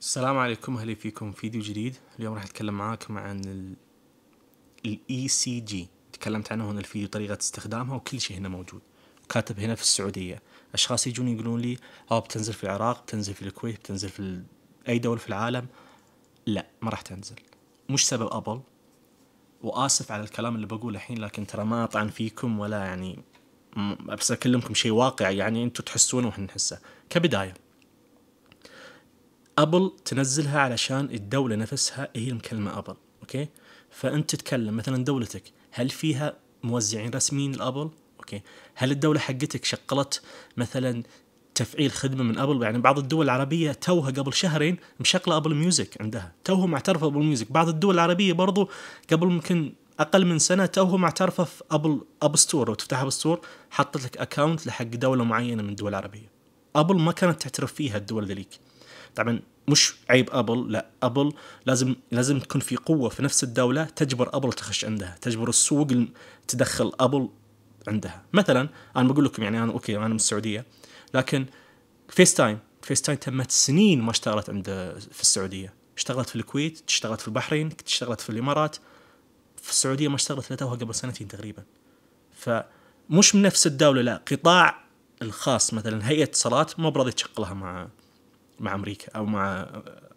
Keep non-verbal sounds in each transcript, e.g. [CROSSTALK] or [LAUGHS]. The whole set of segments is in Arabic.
السلام عليكم اهلا فيكم فيديو جديد اليوم راح اتكلم معاكم عن الاي سي e جي تكلمت عنه هنا الفيديو طريقه استخدامها وكل شيء هنا موجود كاتب هنا في السعوديه اشخاص يجون يقولون لي اه بتنزل في العراق بتنزل في الكويت بتنزل في اي دوله في العالم لا ما راح تنزل مش سبب ابل واسف على الكلام اللي بقوله الحين لكن ترى ما اطعن فيكم ولا يعني بس اكلمكم شيء واقعي يعني انتم تحسونه واحنا نحسه كبدايه ابل تنزلها علشان الدوله نفسها هي المكلمه ابل اوكي فانت تتكلم مثلا دولتك هل فيها موزعين رسميين لابل اوكي هل الدوله حقتك شغلت مثلا تفعيل خدمه من ابل يعني بعض الدول العربيه توها قبل شهرين مشغله ابل ميوزك عندها توها معترفه بابل ميوزك بعض الدول العربيه برضو قبل ممكن اقل من سنه توها معترفه في ابل اب ستور لو تفتح اب ستور حطت لك اكونت لحق دوله معينه من الدول العربيه ابل ما كانت تعترف فيها الدول ذليك طبعا مش عيب ابل لا ابل لازم لازم تكون في قوه في نفس الدوله تجبر ابل تخش عندها تجبر السوق تدخل ابل عندها مثلا انا بقول لكم يعني انا اوكي انا من السعوديه لكن فيس تايم فيس تايم تمت سنين ما اشتغلت عند في السعوديه اشتغلت في الكويت اشتغلت في البحرين اشتغلت في الامارات في السعوديه ما اشتغلت لتوها قبل سنتين تقريبا فمش من نفس الدوله لا قطاع الخاص مثلا هيئه اتصالات ما براضي تشغلها مع مع امريكا او مع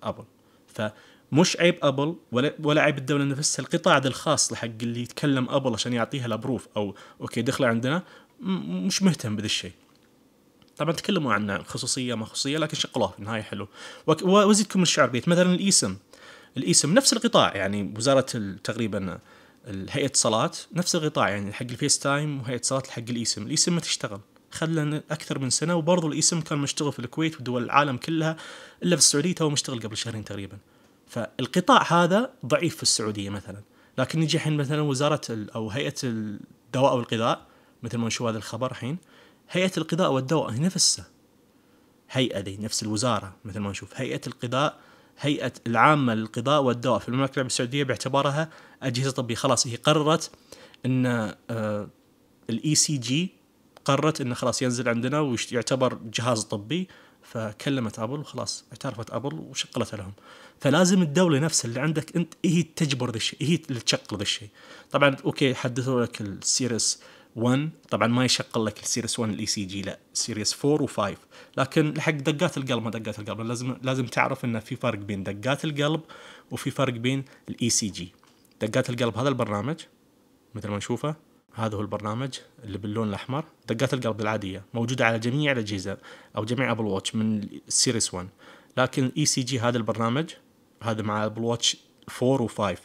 ابل فمش عيب ابل ولا ولا عيب الدوله نفسها القطاع الخاص لحق اللي يتكلم ابل عشان يعطيها الابروف او اوكي دخله عندنا مش مهتم بهذا الشيء طبعا تكلموا عن خصوصيه ما خصوصيه لكن شغلوها في النهايه حلو وازيدكم الشعر بيت مثلا الايسم الايسم نفس القطاع يعني وزاره تقريبا هيئه اتصالات نفس القطاع يعني حق الفيس تايم وهيئه اتصالات حق الايسم الايسم ما تشتغل خلى اكثر من سنه وبرضه الاسم كان مشتغل في الكويت ودول العالم كلها الا في السعوديه تو مشتغل قبل شهرين تقريبا فالقطاع هذا ضعيف في السعوديه مثلا لكن نجي الحين مثلا وزاره او هيئه الدواء والغذاء مثل ما نشوف هذا الخبر الحين هيئه الغذاء والدواء هي نفسها هيئه ذي نفس الوزاره مثل ما نشوف هيئه الغذاء هيئه العامه للقضاء والدواء في المملكه العربيه السعوديه باعتبارها اجهزه طبيه خلاص هي قررت ان الاي سي جي قررت انه خلاص ينزل عندنا ويعتبر جهاز طبي فكلمت ابل وخلاص اعترفت ابل وشقلت لهم فلازم الدوله نفسها اللي عندك انت هي تجبر ذا الشيء هي اللي تشقل ذا الشيء طبعا اوكي حدثوا لك السيريس 1 طبعا ما يشغل لك السيريس 1 الاي سي جي لا سيريس 4 و5 لكن حق دقات القلب ما دقات القلب لازم لازم تعرف انه في فرق بين دقات القلب وفي فرق بين الاي سي e جي دقات القلب هذا البرنامج مثل ما نشوفه هذا هو البرنامج اللي باللون الاحمر دقات القلب العاديه موجوده على جميع الاجهزه او جميع ابل واتش من السيريس 1 لكن الاي سي جي هذا البرنامج هذا مع ابل واتش 4 و5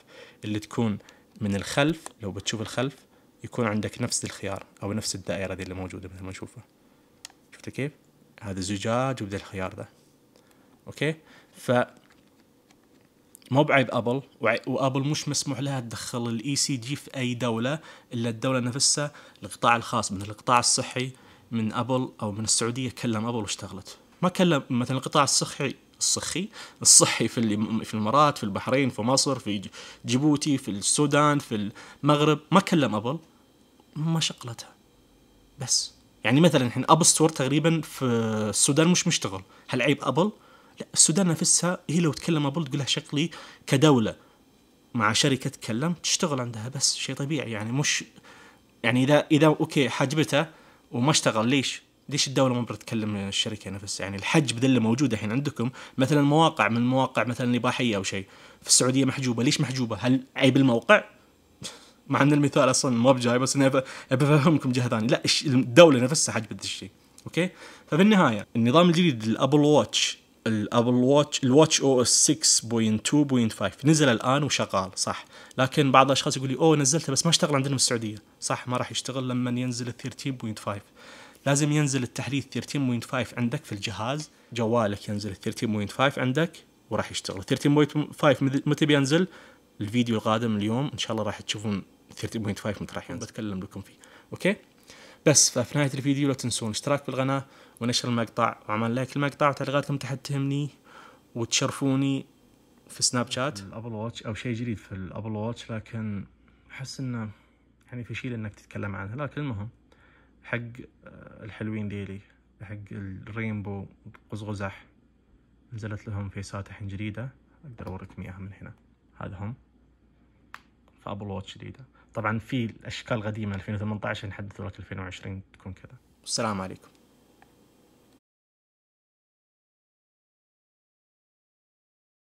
اللي تكون من الخلف لو بتشوف الخلف يكون عندك نفس الخيار او نفس الدائره دي اللي موجوده مثل ما نشوفها شفت كيف هذا زجاج وبدا الخيار ده اوكي ف مو بعيب ابل وابل مش مسموح لها تدخل الاي سي e جي في اي دوله الا الدوله نفسها القطاع الخاص من القطاع الصحي من ابل او من السعوديه كلم ابل واشتغلت ما كلم مثلا القطاع الصحي الصحي الصحي في في الامارات في البحرين في مصر في جيبوتي في السودان في المغرب ما كلم ابل ما شغلتها بس يعني مثلا الحين ابل ستور تقريبا في السودان مش مشتغل هل عيب ابل لا السودان نفسها هي لو تكلم ابل تقول لها شغلي كدوله مع شركه تكلم تشتغل عندها بس شيء طبيعي يعني مش يعني اذا اذا اوكي حجبته وما اشتغل ليش؟ ليش الدوله ما بتتكلم الشركه نفسها؟ يعني الحجب اللي موجوده الحين عندكم مثلا مواقع من مواقع مثلا الاباحيه او شيء في السعوديه محجوبه، ليش محجوبه؟ هل عيب الموقع؟ [LAUGHS] مع ان المثال اصلا ما بجاي بس انا بفهمكم جهه ثانيه، لا الدوله نفسها حجبت الشيء، اوكي؟ فبالنهايه النظام الجديد الابل واتش الابل واتش الواتش او اس 6.2.5 نزل الان وشغال صح لكن بعض الاشخاص يقول لي اوه نزلته بس ما اشتغل عندنا بالسعوديه صح ما راح يشتغل لما ينزل 13.5 لازم ينزل التحديث 13.5 عندك في الجهاز جوالك ينزل 13.5 عندك وراح يشتغل 13.5 متى بينزل الفيديو القادم اليوم ان شاء الله راح تشوفون 13.5 متى راح ينزل بتكلم لكم فيه اوكي بس ففي نهاية الفيديو لا تنسون الاشتراك بالقناة ونشر المقطع وعمل لايك المقطع وتعليقاتكم تحت تهمني وتشرفوني في سناب شات الابل واتش او شيء جديد في الابل واتش لكن احس انه يعني في شيء انك تتكلم عنه لكن المهم حق آه، الحلوين ديلي حق الرينبو قزغزح نزلت لهم فيسات الحين جديده اقدر اوريكم اياها من هنا هذا هم فابل واتش جديده طبعا في الاشكال قديمه 2018 نحدد لك 2020 تكون كذا السلام عليكم